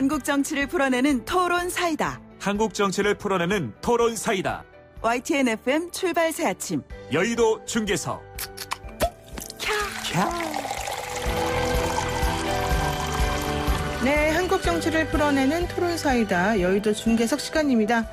한국 정치를 풀어내는 토론 사이다. 한국 정치를 풀어내는 토론 사이다. YTN FM 출발 새 아침. 여의도 중계석. 캬. 캬. 네, 한국 정치를 풀어내는 토론 사이다. 여의도 중계석 시간입니다.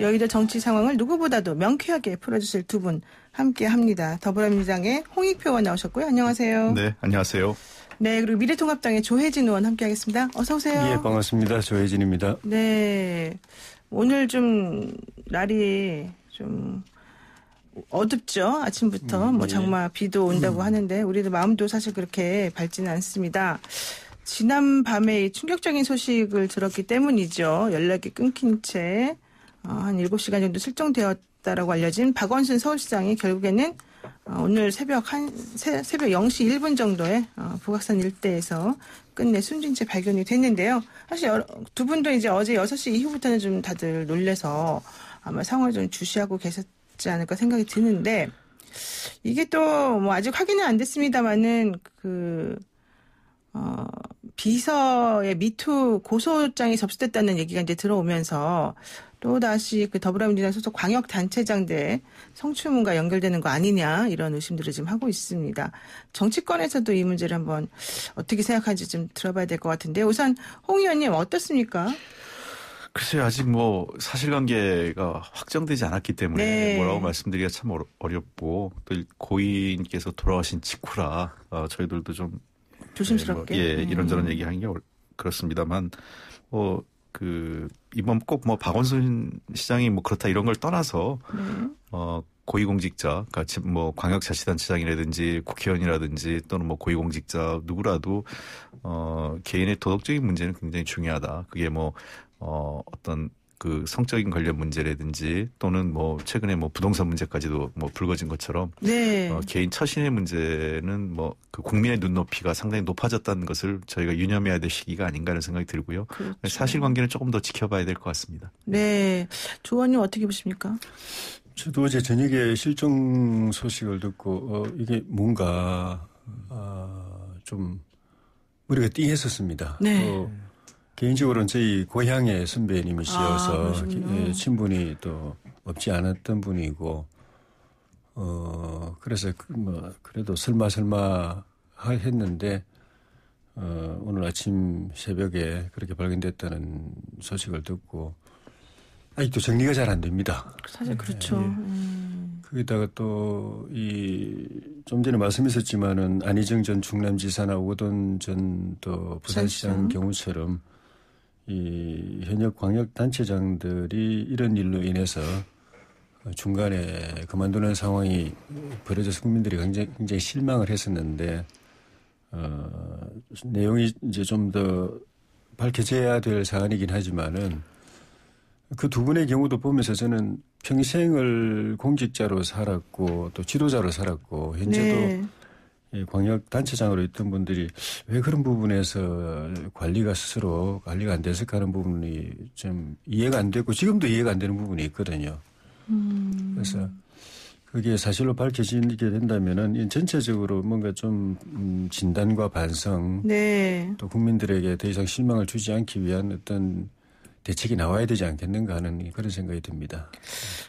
여의도 정치 상황을 누구보다도 명쾌하게 풀어주실 두 분 함께 합니다. 더불어민주당의 홍익표 의원 나오셨고요. 안녕하세요. 네, 안녕하세요. 네, 그리고 미래통합당의 조혜진 의원 함께하겠습니다. 어서 오세요. 예, 반갑습니다. 조혜진입니다. 네, 오늘 좀 날이 좀 어둡죠. 아침부터 음, 뭐 예. 장마 예. 비도 온다고 음. 하는데 우리도 마음도 사실 그렇게 밝지는 않습니다. 지난 밤에 충격적인 소식을 들었기 때문이죠. 연락이 끊긴 채한 어, 7시간 정도 실종되었다라고 알려진 박원순 서울시장이 결국에는 어, 오늘 새벽 한 새, 새벽 0시 1분 정도에 어, 북악산 일대에서 끝내 숨진 채 발견이 됐는데요. 사실 두 분도 이제 어제 6시 이후부터는 좀 다들 놀래서 아마 상황을 좀 주시하고 계셨지 않을까 생각이 드는데 이게 또 뭐 아직 확인은 안 됐습니다만은 그 어, 비서의 미투 고소장이 접수됐다는 얘기가 이제 들어오면서 또다시 그 더불어민주당 소속 광역단체장대 성추문과 연결되는 거 아니냐 이런 의심들을 지금 하고 있습니다. 정치권에서도 이 문제를 한번 어떻게 생각하는지 좀 들어봐야 될 것 같은데 우선 홍 의원님 어떻습니까? 글쎄요, 아직 뭐 사실관계가 확정되지 않았기 때문에 네. 뭐라고 말씀드리기가 참 어렵고 또 고인께서 돌아가신 직후라 어, 저희들도 좀 네, 뭐, 조심스럽게 뭐, 예 음. 이런저런 얘기하는 게 그렇습니다만 뭐그 어, 이번 꼭 뭐 박원순 시장이 뭐 그렇다 이런 걸 떠나서 네. 어 고위공직자, 같이 뭐 광역자치단체장이라든지 국회의원이라든지 또는 뭐 고위공직자 누구라도 어 개인의 도덕적인 문제는 굉장히 중요하다. 그게 뭐 어 어떤 그 성적인 관련 문제라든지 또는 뭐 최근에 뭐 부동산 문제까지도 뭐 불거진 것처럼 네. 어, 개인 처신의 문제는 뭐 그 국민의 눈높이가 상당히 높아졌다는 것을 저희가 유념해야 될 시기가 아닌가라는 생각이 들고요. 그렇죠. 사실관계는 조금 더 지켜봐야 될 것 같습니다. 네, 조원님 어떻게 보십니까? 저도 어제 저녁에 실종 소식을 듣고 어, 이게 뭔가 아, 좀 머리가 띵했었습니다. 네. 어, 개인적으로는 저희 고향의 선배님이시어서 아, 예, 친분이 또 없지 않았던 분이고 어 그래서 그 뭐 그래도 설마 설마 했는데 어 오늘 아침 새벽에 그렇게 발견됐다는 소식을 듣고 아직도 정리가 잘 안 됩니다. 사실 그렇죠. 예. 음. 거기다가 또 이 좀 전에 말씀했었지만은 안희정 전 충남지사나 오돈 전또 부산시장 경우처럼 이 현역 광역 단체장들이 이런 일로 인해서 중간에 그만두는 상황이 벌어져서 국민들이 굉장히, 굉장히 실망을 했었는데 어, 내용이 이제 좀 더 밝혀져야 될 사안이긴 하지만은 그 두 분의 경우도 보면서 저는 평생을 공직자로 살았고 또 지도자로 살았고 네. 현재도 네. 예, 광역 단체장으로 있던 분들이 왜 그런 부분에서 관리가 스스로 관리가 안 됐을까 하는 부분이 좀 이해가 안되고 지금도 이해가 안 되는 부분이 있거든요. 음. 그래서 그게 사실로 밝혀지게 된다면은 전체적으로 뭔가 좀 음, 진단과 반성 네. 또 국민들에게 더 이상 실망을 주지 않기 위한 어떤 대책이 나와야 되지 않겠는가 하는 그런 생각이 듭니다.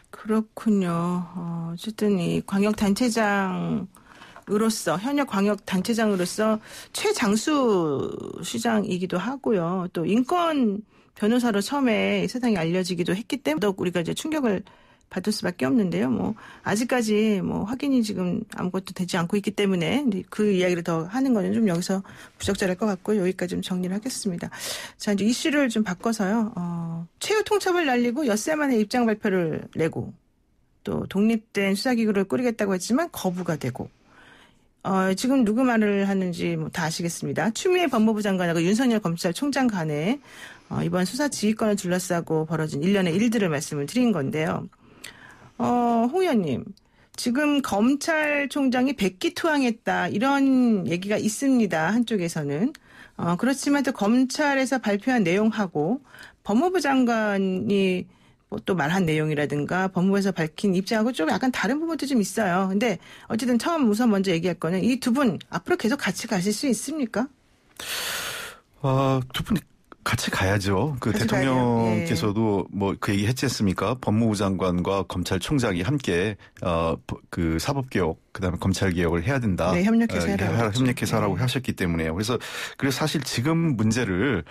그렇군요. 어, 어쨌든 이 광역 단체장 음. 으로서 현역 광역 단체장으로서 최장수 시장이기도 하고요. 또 인권 변호사로 처음에 세상에 알려지기도 했기 때문에 더욱 우리가 이제 충격을 받을 수밖에 없는데요. 뭐 아직까지 뭐 확인이 지금 아무것도 되지 않고 있기 때문에 그 이야기를 더 하는 거는 좀 여기서 부적절할 것 같고 여기까지 좀 정리를 하겠습니다. 자 이제 이슈를 좀 바꿔서요. 어, 최후 통첩을 날리고 엿새 만에 입장 발표를 내고 또 독립된 수사기구를 꾸리겠다고 했지만 거부가 되고 어, 지금 누구 말을 하는지 뭐 다 아시겠습니다. 추미애 법무부 장관하고 윤석열 검찰총장 간에 어, 이번 수사 지휘권을 둘러싸고 벌어진 일련의 일들을 말씀을 드린 건데요. 어, 홍 의원님. 지금 검찰총장이 백기투항했다 이런 얘기가 있습니다 한쪽에서는 어, 그렇지만 또 검찰에서 발표한 내용하고 법무부 장관이 뭐 또 말한 내용이라든가 법무부에서 밝힌 입장하고 좀 약간 다른 부분도 좀 있어요. 근데 어쨌든 처음 우선 먼저 얘기할 거는 이 두 분 앞으로 계속 같이 가실 수 있습니까? 아, 두분 이 같이 가야죠. 그 같이 대통령께서도 예. 뭐그 얘기 했지않습니까 법무부 장관과 검찰총장이 함께 어그 사법개혁 그다음에 검찰개혁을 해야 된다. 네, 협력해서 해라. 어, 협력해서 하라고 네. 하셨기 때문에요. 그래서 그래서 사실 지금 문제를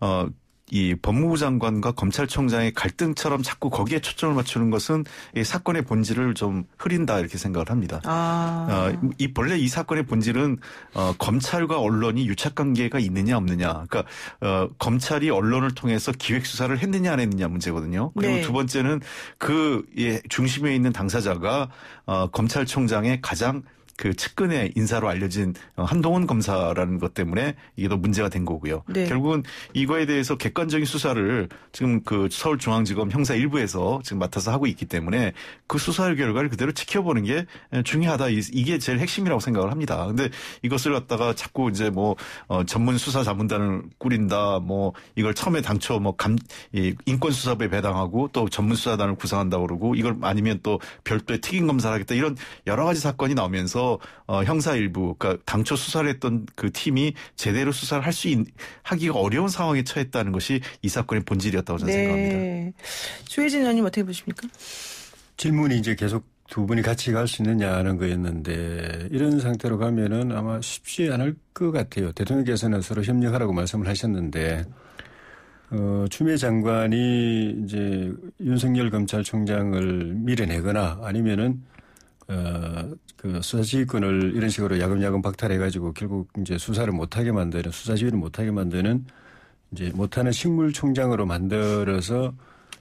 어이 법무부 장관과 검찰총장의 갈등처럼 자꾸 거기에 초점을 맞추는 것은 이 사건의 본질을 좀 흐린다 이렇게 생각을 합니다. 아. 어, 이 본래 이 사건의 본질은 어, 검찰과 언론이 유착 관계가 있느냐 없느냐. 그러니까 어, 검찰이 언론을 통해서 기획 수사를 했느냐 안 했느냐 문제거든요. 그리고 네. 두 번째는 그 예, 중심에 있는 당사자가 어, 검찰총장의 가장 그 측근의 인사로 알려진 어, 한동훈 검사라는 것 때문에 이게 더 문제가 된 거고요. 네. 결국은 이거에 대해서 객관적인 수사를 지금 그 서울중앙지검 형사 1부에서 지금 맡아서 하고 있기 때문에 그 수사 결과를 그대로 지켜보는 게 중요하다. 이게 제일 핵심이라고 생각을 합니다. 근데 이것을 갖다가 자꾸 이제 뭐 어, 전문 수사 자문단을 꾸린다. 뭐 이걸 처음에 당초 뭐 감, 이 인권 수사부에 배당하고 또 전문 수사단을 구성한다 고 그러고 이걸 아니면 또 별도의 특임 검사를 하겠다. 이런 여러 가지 사건이 나오면서 어, 형사 일부, 그니까 당초 수사를 했던 그 팀이 제대로 수사를 할 수 있, 하기가 어려운 상황에 처했다는 것이 이 사건의 본질이었다고 저는 네. 생각합니다. 조혜진 의원님 어떻게 보십니까? 질문이 이제 계속 두 분이 같이 갈 수 있느냐는 거였는데 이런 상태로 가면은 아마 쉽지 않을 것 같아요. 대통령께서는 서로 협력하라고 말씀을 하셨는데 어, 추미애 장관이 이제 윤석열 검찰총장을 밀어내거나 아니면은 어, 그 수사지휘권을 이런 식으로 야금야금 박탈해가지고 결국 이제 수사를 못하게 만드는 수사지휘를 못하게 만드는 이제 못하는 식물총장으로 만들어서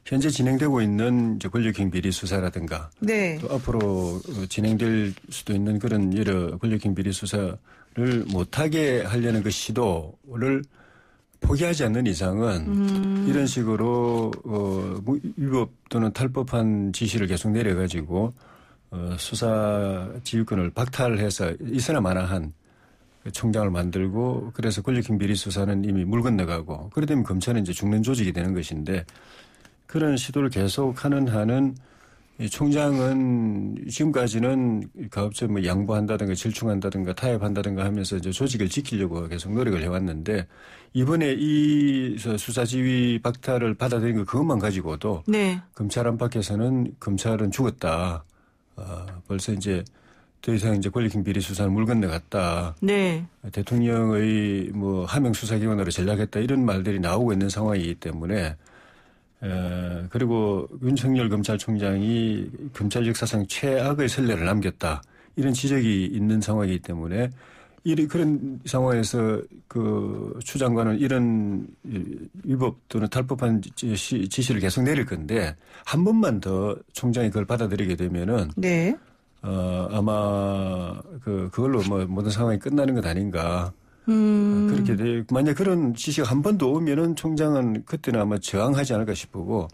현재 진행되고 있는 이제 권력형 비리 수사라든가 네. 또 앞으로 진행될 수도 있는 그런 여러 권력형 비리 수사를 못하게 하려는 그 시도를 포기하지 않는 이상은 음. 이런 식으로 어, 위법 뭐, 또는 탈법한 지시를 계속 내려가지고 어, 수사 지휘권을 박탈해서 있어나 마나한 총장을 만들고 그래서 권력형 비리 수사는 이미 물 건너가고 그러다 면 검찰은 이제 죽는 조직이 되는 것인데 그런 시도를 계속하는 한은 이 총장은 지금까지는 가급적뭐 그러니까 양보한다든가 질충한다든가 타협한다든가 하면서 이제 조직을 지키려고 계속 노력을 해왔는데 이번에 이 수사지휘 박탈을 받아들인 것 그것만 가지고도 네. 검찰 안팎에서는 검찰은 죽었다. 어, 벌써 이제 더 이상 이제 권리금 비리 수사는 물 건너갔다. 네. 대통령의 뭐 하명 수사기관으로 전락했다 이런 말들이 나오고 있는 상황이기 때문에 에, 어, 그리고 윤석열 검찰총장이 검찰 역사상 최악의 선례를 남겼다 이런 지적이 있는 상황이기 때문에 이런 그런 상황에서 그 추장관은 이런 위법 또는 탈법한 지시, 지시를 계속 내릴 건데 한 번만 더 총장이 그걸 받아들이게 되면은 네. 어, 아마 그 그걸로 뭐 모든 상황이 끝나는 것 아닌가. 음. 그렇게 돼 만약 그런 지시가 한번더 오면은 총장은 그때는 아마 저항하지 않을까 싶고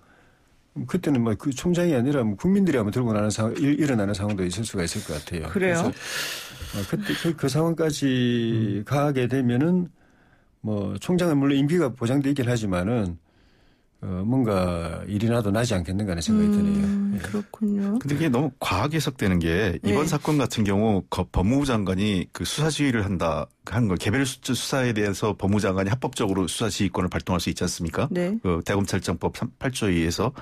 그때는 뭐그 총장이 아니라 뭐 국민들이 아마 들고 나는 상황, 일, 어나는 상황도 있을 수가 있을 것 같아요. 그래요. 그래서 어, 그때 그, 그 상황까지 음. 가게 되면은 뭐 총장은 물론 임기가 보장되긴 하지만은 어, 뭔가 일이라도 나지 않겠는가 하는 생각이 음, 드네요. 예. 그렇군요. 근데 이게 너무 과하게 해석되는 게 이번 네. 사건 같은 경우 법무부 장관이 그 수사 지휘를 한다 하는 걸 개별 수사에 대해서 법무부 장관이 합법적으로 수사 지휘권을 발동할 수 있지 않습니까? 네. 그 대검찰청법 8조 의에서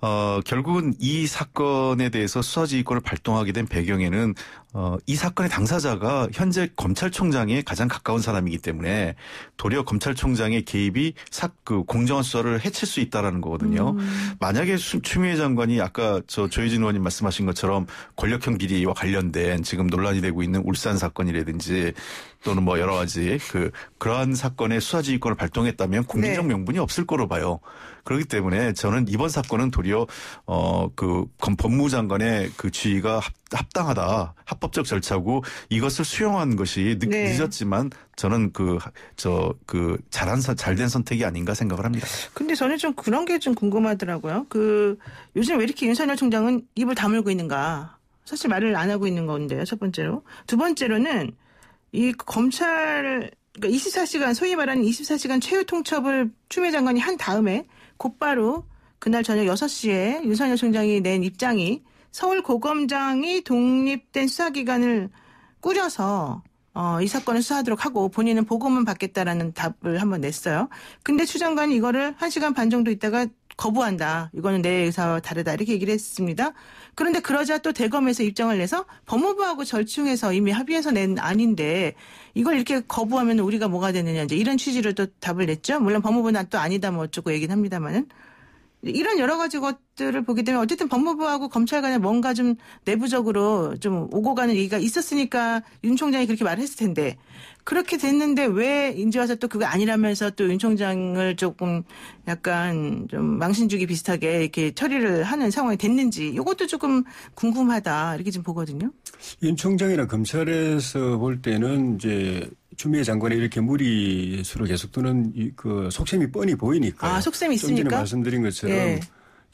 어, 결국은 이 사건에 대해서 수사지휘권을 발동하게 된 배경에는 어, 이 사건의 당사자가 현재 검찰총장에 가장 가까운 사람이기 때문에 도리어 검찰총장의 개입이 사, 그 공정한 수사를 해칠 수 있다라는 거거든요. 음. 만약에 수, 추미애 장관이 아까 저 조혜진 의원님 말씀하신 것처럼 권력형 비리와 관련된 지금 논란이 되고 있는 울산 사건이라든지 또는 뭐 여러 가지 그 그러한 사건의 수사지휘권을 발동했다면 국민적 네. 명분이 없을 거로 봐요. 그렇기 때문에 저는 이번 사건은 도리어 어그 법무장관의 그 지위가 합당하다 합법적 절차고 이것을 수용한 것이 늦, 네. 늦었지만 저는 그 저 그 잘한 잘된 선택이 아닌가 생각을 합니다. 근데 저는 좀 그런 게 좀 궁금하더라고요. 그 요즘 왜 이렇게 윤석열 총장은 입을 다물고 있는가? 사실 말을 안 하고 있는 건데요. 첫 번째로 두 번째로는 이 검찰 그니까 24시간 소위 말하는 24시간 최후 통첩을 추미애 장관이 한 다음에 곧바로 그날 저녁 6시에 윤석열 총장이 낸 입장이 서울 고검장이 독립된 수사기관을 꾸려서 어, 이 사건을 수사하도록 하고 본인은 보고만 받겠다라는 답을 한번 냈어요. 근데 추 장관이 이거를 1시간 반 정도 있다가 거부한다. 이거는 내 의사와 다르다. 이렇게 얘기를 했습니다. 그런데 그러자 또 대검에서 입장을 내서 법무부하고 절충해서 이미 합의해서 낸 안인데 이걸 이렇게 거부하면 우리가 뭐가 되느냐 이제 이런 취지로 또 답을 냈죠. 물론 법무부는 또 아니다 뭐 어쩌고 얘기는 합니다만은. 이런 여러 가지 것들을 보기 때문에 어쨌든 법무부하고 검찰 간에 뭔가 좀 내부적으로 좀 오고 가는 얘기가 있었으니까 윤 총장이 그렇게 말했을 을 텐데 그렇게 됐는데 왜 인제 와서 또 그게 아니라면서 또 윤 총장을 조금 약간 좀 망신주기 비슷하게 이렇게 처리를 하는 상황이 됐는지 이것도 조금 궁금하다 이렇게 좀 보거든요. 윤 총장이나 검찰에서 볼 때는 이제 추미애 장관이 이렇게 무리수로 계속 두는 그 속셈이 뻔히 보이니까. 아, 속셈이 있습니까? 좀 전에 말씀드린 것처럼 예.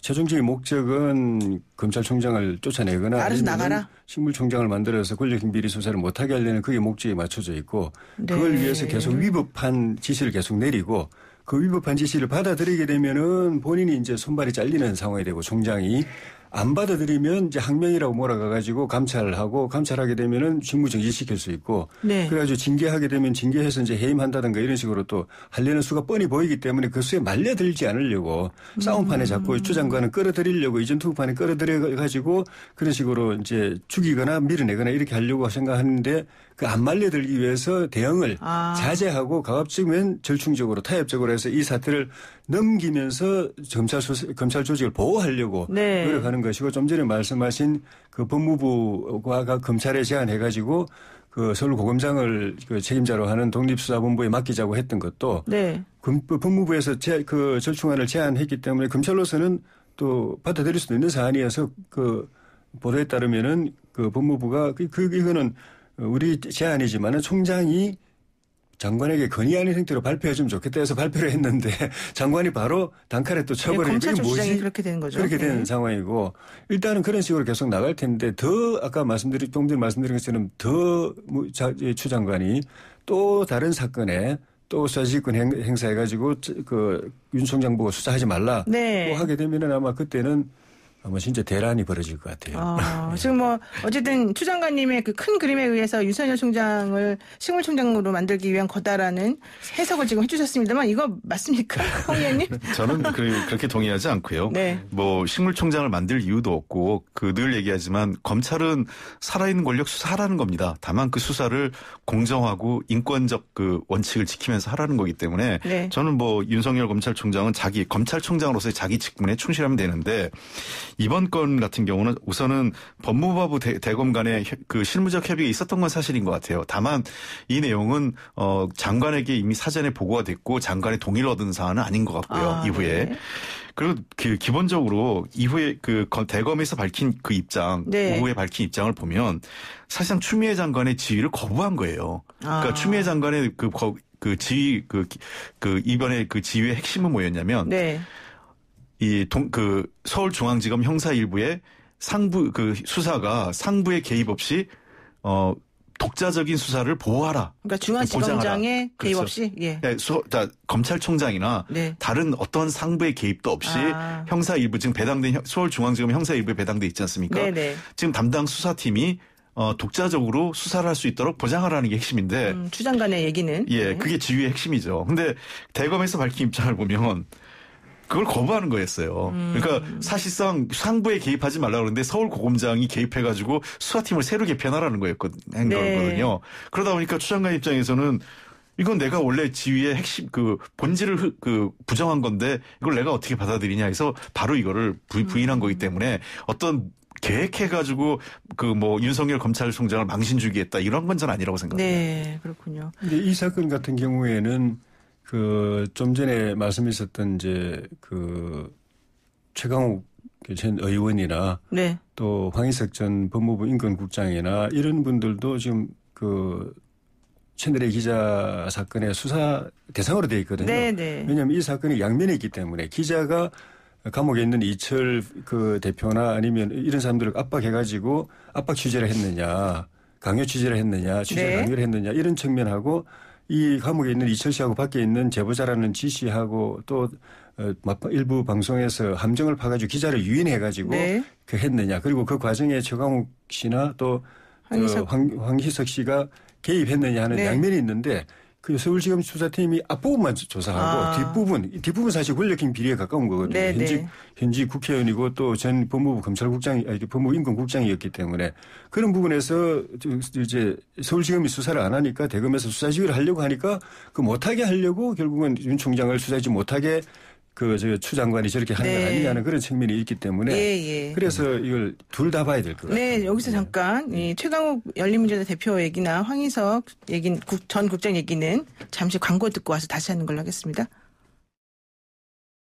최종적인 목적은 검찰총장을 쫓아내거나 아니면 식물총장을 만들어서 권력형 비리 수사를 못하게 하려는 그게 목적에 맞춰져 있고 네. 그걸 위해서 계속 위법한 지시를 계속 내리고 그 위법한 지시를 받아들이게 되면은 본인이 이제 손발이 잘리는 상황이 되고 총장이 안 받아들이면 이제 항명이라고 몰아가가지고 감찰하고 감찰하게 되면은 직무정지 시킬 수 있고 네. 그래가지고 징계하게 되면 징계해서 이제 해임한다든가 이런 식으로 또 할려는 수가 뻔히 보이기 때문에 그 수에 말려들지 않으려고 음. 싸움판에 자꾸 주장관은 끌어들이려고 이전 투판에 끌어들여가지고 그런 식으로 이제 죽이거나 밀어내거나 이렇게 하려고 생각하는데 그안 말려들기 위해서 대응을 아. 자제하고 가급적이면 절충적으로 타협적으로 해서 이 사태를 넘기면서 검찰 수 검찰 조직을 보호하려고 네. 노력하는 것이고 좀 전에 말씀하신 그 법무부가 검찰에 제안해가지고 그 서울 고검장을 그 책임자로 하는 독립수사본부에 맡기자고 했던 것도 네. 법무부에서 제, 그 절충안을 제안했기 때문에 검찰로서는 또 받아들일 수도 있는 사안이어서 그 보도에 따르면은 그 법무부가 그, 그 이거는 우리 제안이지만은 총장이 장관에게 건의하는 형태로 발표해주면 좋겠다 해서 발표를 했는데 장관이 바로 단칼에 또 처벌을 네, 검찰 뭐지? 그렇게 되는 거죠. 그렇게 네. 상황이고 일단은 그런 식으로 계속 나갈 텐데 더 아까 말씀드린 동전 말씀드린 것처럼 더추 장관이 또 다른 사건에 또수사지권 행사해가지고 그윤 총장 보고 수사하지 말라 네. 또 하게 되면은 아마 그때는 아마 진짜 대란이 벌어질 것 같아요. 아, 예. 지금 뭐 어쨌든 추 장관님의 그 큰 그림에 의해서 윤석열 총장을 식물총장으로 만들기 위한 거다라는 해석을 지금 해주셨습니다만 이거 맞습니까, 홍 의원님? 저는 그, 렇게 동의하지 않고요. 네. 뭐 식물총장을 만들 이유도 없고 그 늘 얘기하지만 검찰은 살아있는 권력 수사하라는 겁니다. 다만 그 수사를 공정하고 인권적 그 원칙을 지키면서 하라는 거기 때문에 네. 저는 뭐 윤석열 검찰총장은 자기 검찰총장으로서의 자기 직분에 충실하면 되는데 이번 건 같은 경우는 우선은 법무부하 대, 검 간의 그 실무적 협의가 있었던 건 사실인 것 같아요. 다만 이 내용은 어, 장관에게 이미 사전에 보고가 됐고 장관의 동의를 얻은 사안은 아닌 것 같고요. 아, 이후에. 네. 그리고 그 기본적으로 이후에 그 대검에서 밝힌 그 입장, 네. 오후에 밝힌 입장을 보면 사실상 추미애 장관의 지위를 거부한 거예요. 그러니까 아. 추미애 장관의 그, 거, 그 지위 그, 그 이번에 그 지위의 핵심은 뭐였냐면 네. 이동그 서울중앙지검 형사 1부의 상부 그 수사가 상부의 개입 없이 어 독자적인 수사를 보호하라. 그러니까 중앙지검장의 개입 그렇죠. 없이 예. 네, 수, 자, 그러니까 검찰총장이나 네. 다른 어떤 상부의 개입도 없이 아. 형사 일부 지금 배당된 서울중앙지검 형사 일부에 배당돼 있지 않습니까? 네네. 네. 지금 담당 수사팀이 어, 독자적으로 수사를 할 수 있도록 보장하라는 게 핵심인데 음, 추장관의 얘기는 예, 네. 그게 지휘의 핵심이죠. 근데 대검에서 밝힌 입장을 보면 그걸 거부하는 거였어요. 그러니까 음. 그러니까 사실상 상부에 개입하지 말라 그러는데 서울 고검장이 개입해가지고 수사팀을 새로 개편하라는 거였거든 요 네. 그러다 보니까 추장관 입장에서는 이건 내가 원래 지위의 핵심 그 본질을 그 부정한 건데 이걸 내가 어떻게 받아들이냐 해서 바로 이거를 부, 음. 부인한 거기 때문에 어떤 계획해가지고 그 뭐 윤석열 검찰총장을 망신주기했다 이런 건 전 아니라고 생각합니다. 네, 그렇군요. 근데 이 사건 같은 경우에는 그좀 전에 말씀 있었던 이제 그 최강욱 전 의원이나 네. 또 황희석 전 법무부 인권국장이나 이런 분들도 지금 그 채널의 기자 사건의 수사 대상으로 돼 있거든요. 네네. 왜냐하면 이 사건이 양면에 있기 때문에 기자가 감옥에 있는 이철 그 대표나 아니면 이런 사람들을 압박해가지고 압박 취재를 했느냐, 강요 취재를 했느냐, 취재 네. 강요를 했느냐 이런 측면하고 이 감옥에 있는 이철씨하고 밖에 있는 제보자라는 지시하고 또 어, 일부 방송에서 함정을 파가지고 기자를 유인해가지고 네. 그 했느냐 그리고 그 과정에 최강욱 씨나 또 어, 황희석, 어, 황, 희석 씨가 개입했느냐 하는 네. 양면이 있는데 그 서울지검 수사팀이 앞부분만 조사하고 아. 뒷부분, 뒷부분 사실 권력형 비리에 가까운 거거든요. 네네. 현직, 네. 현직 국회의원이고 또 전 법무부 검찰국장, 아니, 법무부 인권국장이었기 때문에 그런 부분에서 이제 서울지검이 수사를 안 하니까 대검에서 수사지휘를 하려고 하니까 그 못하게 하려고 결국은 윤 총장을 수사지 못하게 그저 추장관이 저렇게 하는 네. 거 아니냐는 그런 측면이 있기 때문에 예, 예. 그래서 이걸 둘 다 봐야 될것 네, 같아요. 네, 여기서 잠깐 이 네. 최강욱 열린민주당 대표 얘기나 황희석 얘기 전 국장 얘기는 잠시 광고 듣고 와서 다시 하는 걸로 하겠습니다.